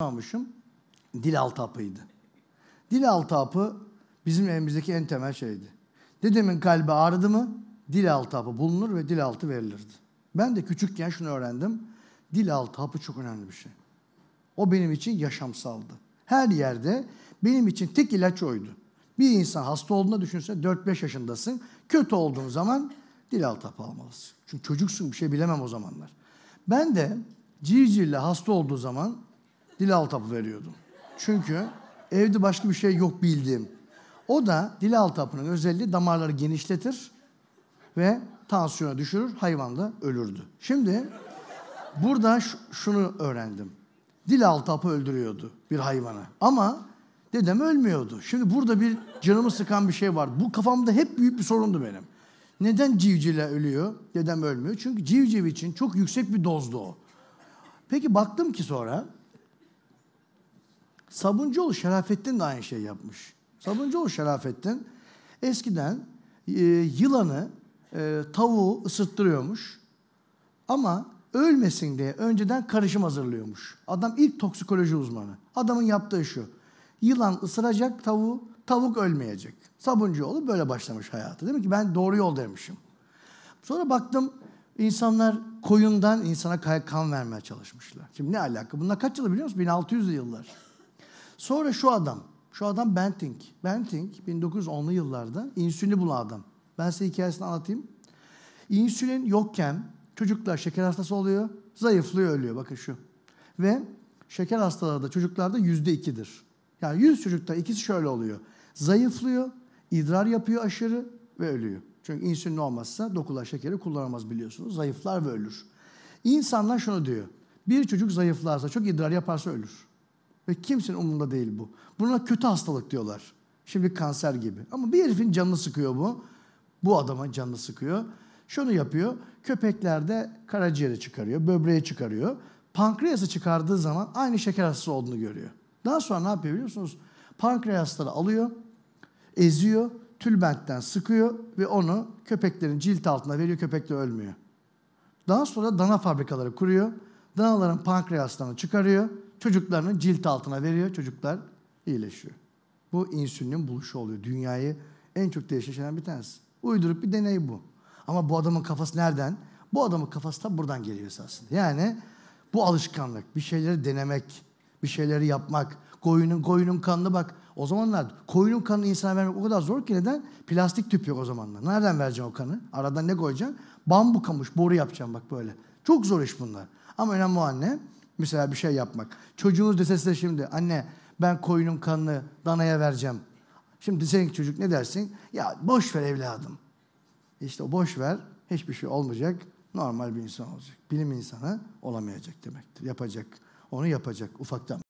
almışım? Dil altapıydı. Dil altapı bizim evimizdeki en temel şeydi. Dedemin kalbi ağrıdı mı dil altı hapı bulunur ve dil altı verilirdi. Ben de küçükken şunu öğrendim. Dil altı hapı çok önemli bir şey. O benim için yaşamsaldı. Her yerde benim için tek ilaç oydu. Bir insan hasta olduğunu düşünse 4-5 yaşındasın. Kötü olduğun zaman dil altı hapı almalısın. Çünkü çocuksun bir şey bilemem o zamanlar. Ben de civcivle hasta olduğu zaman dil altapı veriyordum. Çünkü evde başka bir şey yok bildiğim. O da dil altapının özelliği damarları genişletir ve tansiyonu düşürür, hayvan da ölürdü. Şimdi burada şunu öğrendim. Dil altapı öldürüyordu bir hayvanı. Ama dedem ölmüyordu. Şimdi burada bir canımı sıkan bir şey var. Bu kafamda hep büyük bir sorundu benim. Neden civcivle ölüyor? Dedem ölmüyor. Çünkü civciv için çok yüksek bir dozdu o. Peki baktım ki sonra Sabuncuoğlu Şerafettin de aynı şey yapmış. Sabuncuoğlu Şerafettin eskiden e, yılanı, e, tavuğu ısıttırıyormuş. Ama ölmesin diye önceden karışım hazırlıyormuş. Adam ilk toksikoloji uzmanı. Adamın yaptığı şu. Yılan ısıracak tavuğu, tavuk ölmeyecek. Sabuncuoğlu böyle başlamış hayatı. Demek ki ben doğru yol demişim. Sonra baktım insanlar koyundan insana kan vermeye çalışmışlar. Şimdi ne alaka? Bunlar kaç yıl biliyor musun? 1600'lü yıllar. Sonra şu adam. Şu adam Benting. Benting 1910'lu yıllarda insülini bulan adam. Ben size hikayesini anlatayım. İnsülin yokken çocuklar şeker hastası oluyor. Zayıflıyor ölüyor. Bakın şu. Ve şeker hastaları da çocuklarda yüzde ikidir. Yani yüz çocukta ikisi şöyle oluyor. Zayıflıyor, idrar yapıyor aşırı ve ölüyor. Çünkü insülin olmazsa dokular şekeri kullanamaz biliyorsunuz. Zayıflar ve ölür. İnsanlar şunu diyor. Bir çocuk zayıflarsa, çok idrar yaparsa ölür. Ve kimsenin umurunda değil bu. Buna kötü hastalık diyorlar. Şimdi kanser gibi. Ama bir herifin canını sıkıyor bu. Bu adama canını sıkıyor. Şunu yapıyor. Köpeklerde karaciğeri çıkarıyor, böbreği çıkarıyor. Pankreası çıkardığı zaman aynı şeker hastası olduğunu görüyor. Daha sonra ne yapıyor biliyor musunuz? Pankreasları alıyor, eziyor, tülbentten sıkıyor ve onu köpeklerin cilt altına veriyor. Köpek de ölmüyor. Daha sonra dana fabrikaları kuruyor. Danaların pankreaslarını çıkarıyor Çocuklarını cilt altına veriyor. Çocuklar iyileşiyor. Bu insülinin buluşu oluyor. Dünyayı en çok değiştiren bir tanesi. Uydurup bir deney bu. Ama bu adamın kafası nereden? Bu adamın kafası da buradan geliyor esasında. Yani bu alışkanlık, bir şeyleri denemek, bir şeyleri yapmak. Koyunun koyunun kanını bak. O zamanlar koyunun kanını insana vermek o kadar zor ki neden? Plastik tüp yok o zamanlar. Nereden vereceksin o kanı? Aradan ne koyacaksın? Bambu kamış, boru yapacaksın bak böyle. Çok zor iş bunlar. Ama önemli o anne. Mesela bir şey yapmak. Çocuğunuz dese size şimdi anne ben koyunun kanını danaya vereceğim. Şimdi senin çocuk ne dersin? Ya boş ver evladım. İşte o boş ver hiçbir şey olmayacak. Normal bir insan olacak. Bilim insanı olamayacak demektir. Yapacak. Onu yapacak ufaktan.